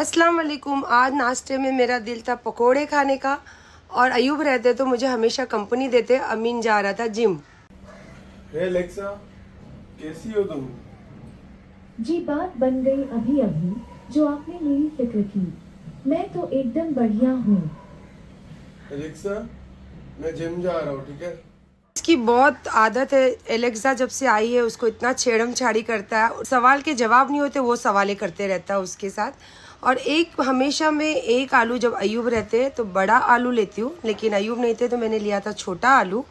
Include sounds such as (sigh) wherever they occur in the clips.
अस्सलाम वालेकुम आज नाश्ते में मेरा दिल था पकोड़े खाने का और अयूब रहते तो मुझे हमेशा कंपनी देते अमीन जा रहा था जिम hey Alexa, कैसी हो तुम जी बात बन गई अभी अभी जो आपने मेरी फिक्र की मैं तो एकदम बढ़िया हूँ एलेक्सा मैं जिम जा रहा हूँ ठीक है इसकी बहुत आदत है एलेक्सा जब से आई है उसको इतना छेड़म छाड़ी करता है सवाल के जवाब नहीं होते वो सवाले करते रहता है उसके साथ और एक हमेशा मैं एक आलू जब अयूब रहते हैं तो बड़ा आलू लेती हूँ लेकिन अयूब नहीं थे तो मैंने लिया था छोटा आलू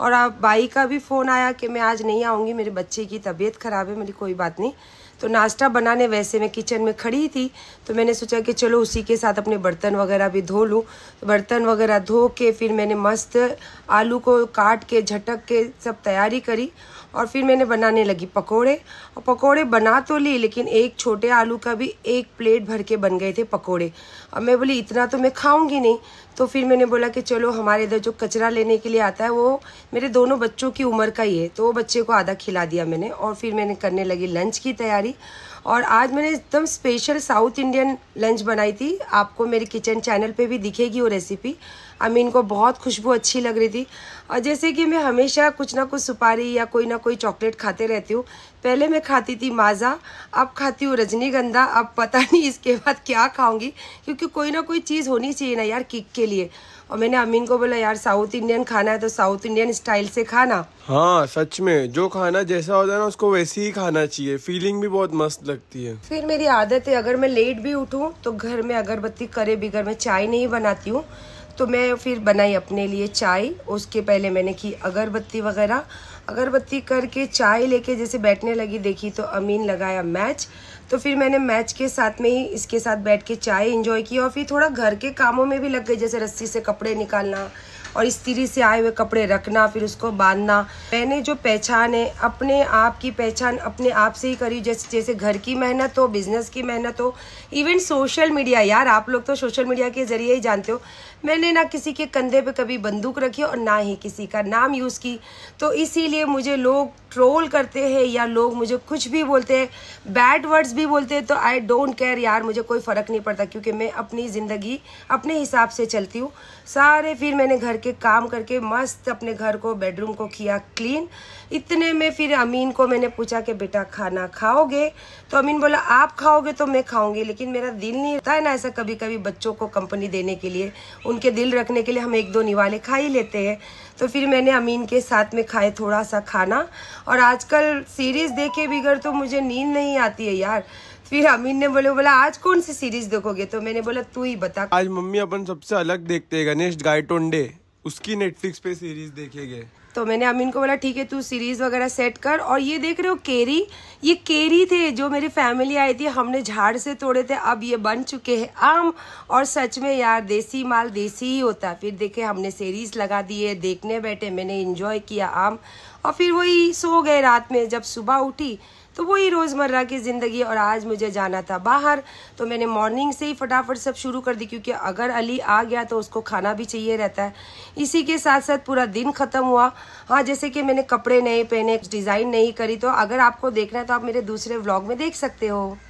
और आप बाई का भी फ़ोन आया कि मैं आज नहीं आऊँगी मेरे बच्चे की तबीयत ख़राब है मेरी कोई बात नहीं तो नाश्ता बनाने वैसे मैं किचन में खड़ी थी तो मैंने सोचा कि चलो उसी के साथ अपने बर्तन वगैरह भी धो लूँ तो बर्तन वगैरह धो के फिर मैंने मस्त आलू को काट के झटक के सब तैयारी करी और फिर मैंने बनाने लगी पकोड़े और पकोड़े बना तो ली लेकिन एक छोटे आलू का भी एक प्लेट भर के बन गए थे पकोड़े अब मैं बोली इतना तो मैं खाऊंगी नहीं तो फिर मैंने बोला कि चलो हमारे इधर जो कचरा लेने के लिए आता है वो मेरे दोनों बच्चों की उम्र का ही है तो वो बच्चे को आधा खिला दिया मैंने और फिर मैंने करने लगी लंच की तैयारी और आज मैंने एकदम स्पेशल साउथ इंडियन लंच बनाई थी आपको मेरे किचन चैनल पे भी दिखेगी वो रेसिपी अमीन को बहुत खुशबू अच्छी लग रही थी और जैसे कि मैं हमेशा कुछ ना कुछ सुपारी या कोई ना कोई चॉकलेट खाते रहती हूँ पहले मैं खाती थी माज़ा अब खाती हूँ रजनीगंधा अब पता (laughs) नहीं इसके बाद क्या खाऊंगी क्योंकि कोई ना कोई चीज़ होनी चाहिए ना यार किक के लिए और मैंने अमीन को बोला यार साउथ इंडियन खाना है तो साउथ इंडियन स्टाइल से खाना हाँ सच में जो खाना जैसा होता है ना उसको वैसे ही खाना चाहिए फीलिंग भी बहुत मस्त लगती है फिर मेरी आदत है अगर मैं लेट भी उठूँ तो घर में अगरबत्ती करे भी घर में चाय नहीं बनाती हूँ तो मैं फिर बनाई अपने लिए चाय उसके पहले मैंने की अगरबत्ती वगैरह अगरबत्ती करके चाय लेके जैसे बैठने लगी देखी तो अमीन लगाया मैच तो फिर मैंने मैच के साथ में ही इसके साथ बैठ के चाय इंजॉय की और फिर थोड़ा घर के कामों में भी लग गई जैसे रस्सी से कपड़े निकालना और इस्त्री से आए हुए कपड़े रखना फिर उसको बांधना मैंने जो पहचान है अपने आप की पहचान अपने आप से ही करी जैसे जैसे घर की मेहनत हो बिजनेस की मेहनत हो इवन सोशल मीडिया यार आप लोग तो सोशल मीडिया के जरिए ही जानते हो मैंने ना किसी के कंधे पे कभी बंदूक रखी और ना ही किसी का नाम यूज़ की तो इसीलिए मुझे लोग ट्रोल करते हैं या लोग मुझे कुछ भी बोलते हैं बैड वर्ड्स भी बोलते हैं तो आई डोंट केयर यार मुझे कोई फ़र्क नहीं पड़ता क्योंकि मैं अपनी ज़िंदगी अपने हिसाब से चलती हूँ सारे फिर मैंने घर करके काम करके मस्त अपने घर को बेडरूम को किया क्लीन इतने में फिर अमीन को मैंने पूछा कि बेटा खाना खाओगे तो अमीन बोला आप खाओगे तो मैं खाऊंगी लेकिन मेरा दिल नहीं होता है ना ऐसा कभी कभी बच्चों को कंपनी देने के लिए उनके दिल रखने के लिए हम एक दो निवाले खा ही लेते हैं तो फिर मैंने अमीन के साथ में खाए थोड़ा सा खाना और आजकल सीरीज़ देखे बिगड़ तो मुझे नींद नहीं आती है यार फिर अमीन ने बोले बोला आज कौन सी सीरीज देखोगे तो मैंने बोला तू ही बता आज मम्मी अपन सबसे अलग देखते है गणेश गायटोंडे उसकी नेटफ्लिक्स पे सीरीज देखेंगे तो मैंने अमीन को बोला ठीक है तू सीरीज वगैरह सेट कर और ये देख रहे हो केरी ये केरी थे जो मेरी फैमिली आई थी हमने झाड़ से तोड़े थे अब ये बन चुके हैं आम और सच में यार देसी माल देसी ही होता फिर देखे हमने सीरीज लगा दिए देखने बैठे मैंने इंजॉय किया आम और फिर वही सो गए रात में जब सुबह उठी तो वही रोज़मर्रा की ज़िंदगी और आज मुझे जाना था बाहर तो मैंने मॉर्निंग से ही फटाफट सब शुरू कर दी क्योंकि अगर अली आ गया तो उसको खाना भी चाहिए रहता है इसी के साथ साथ पूरा दिन ख़त्म हुआ हाँ जैसे कि मैंने कपड़े नए पहने डिज़ाइन नहीं करी तो अगर आपको देखना है तो आप मेरे दूसरे व्लॉग में देख सकते हो